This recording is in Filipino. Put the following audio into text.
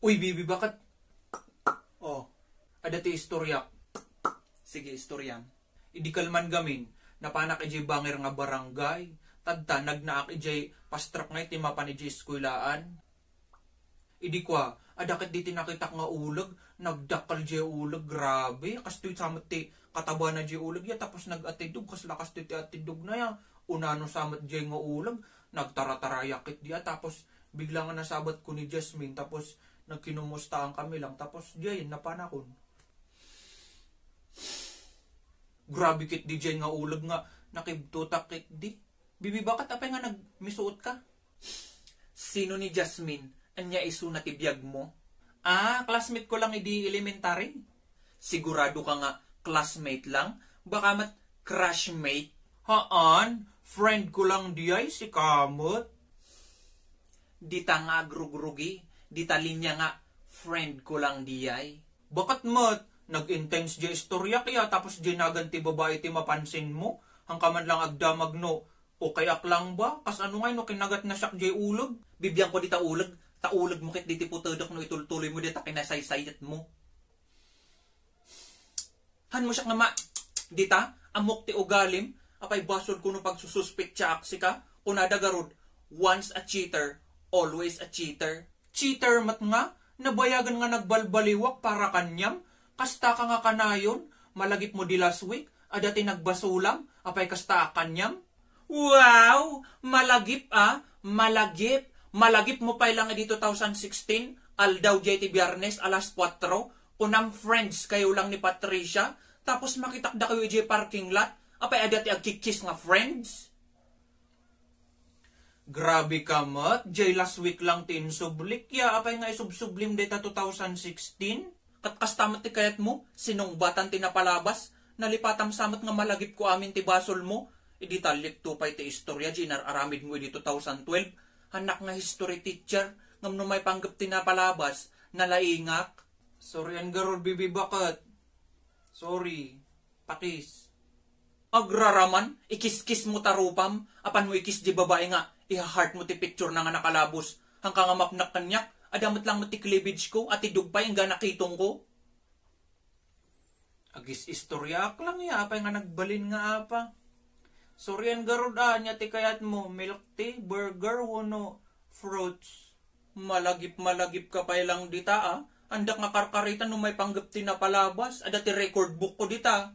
Uy, baby, bakit? Oh, ada ti istorya. Sige, istorya. Idikal man gamin, napanak ijay banger nga barangay, tadta nagnaak ijay pastrak nga iti mapan ijay skwilaan. Idi kwa, adakit di tinakitak nga ulag, nagdakal jay ulag, grabe, kas tuy samat ti kataba na jay ulag, ya tapos nagatidog, kas lakas tuy ti atidog na ya, unano samat jay nga ulag, nagtaratarayakit diya, tapos bigla nga nasabat ko ni Jasmine, tapos nagkinumustahan kami lang. Tapos diyan, napanakon. Grabe kit di diyan nga ulag nga nakibtuta kit di. Bibi bakit apay nga nagmisuot ka? Sino ni Jasmine? Anya isu na tibiyag mo? Ah, classmate ko lang idi elementary. Sigurado ka nga classmate lang? Baka mat crushmate? Haan, friend ko lang di ay si Kamot. Di tanga grugrugi ditalin niya nga, friend ko lang diay. Bakat mat, nag-intense di istorya kaya tapos ginaganti babae ti mapansin mo? Hangkaman lang agdamag no, o kayak lang ba? Kas ano nga no, kinagat na siyak di ulog? Bibiyang ko di taulog, taulog mo kit di ti putadok no itultuloy mo di ta kinasaysayat mo. Han mo siyak nga ma, di ta, amok ti ugalim, apay basod ko no pagsususpect siya aksika? ka, kunada garod, once a cheater, always a cheater. Cheater mat nga, nabayagan nga nagbalbaliwak para kanyam, kasta ka nga kanayon, malagip mo di last week, adati nagbasulam, apay kasta kanyam. Wow! Malagip ah! Malagip! Malagip mo pa lang dito 2016, aldaw JT Biyernes, alas 4, kunang friends kayo lang ni Patricia, tapos makitakda kayo J parking lot, apay adati agkikis nga friends. Grabe ka mat, jay last week lang tin sublik ya apay nga isubsublim data 2016. Kat ti kayat mo, sinong ti tinapalabas, nalipatam samat nga malagip ko amin ti basol mo. Idi talik tupay ti istorya jinar aramid mo idi 2012. Hanak nga history teacher, ngam no may panggap tinapalabas, nalaingak. Sorry an garol bibi bakat. Sorry, pakis. Agraraman, ikis-kis mo tarupam, apan mo ikis di babae nga, Iha-heart mo ti picture na nga nakalabos. nga mapnak kanyak, adamat lang mo ti cleavage ko at idugpay ang ganakitong ko. Agis istoryak lang ya, apay nga nagbalin nga apa. Soryan garod ah, niya ti kayat mo, milk tea, burger, wano, fruits. Malagip malagip ka pa lang dita ah. Andak nga karkaritan no may panggap ti palabas, ada ti record book ko dita.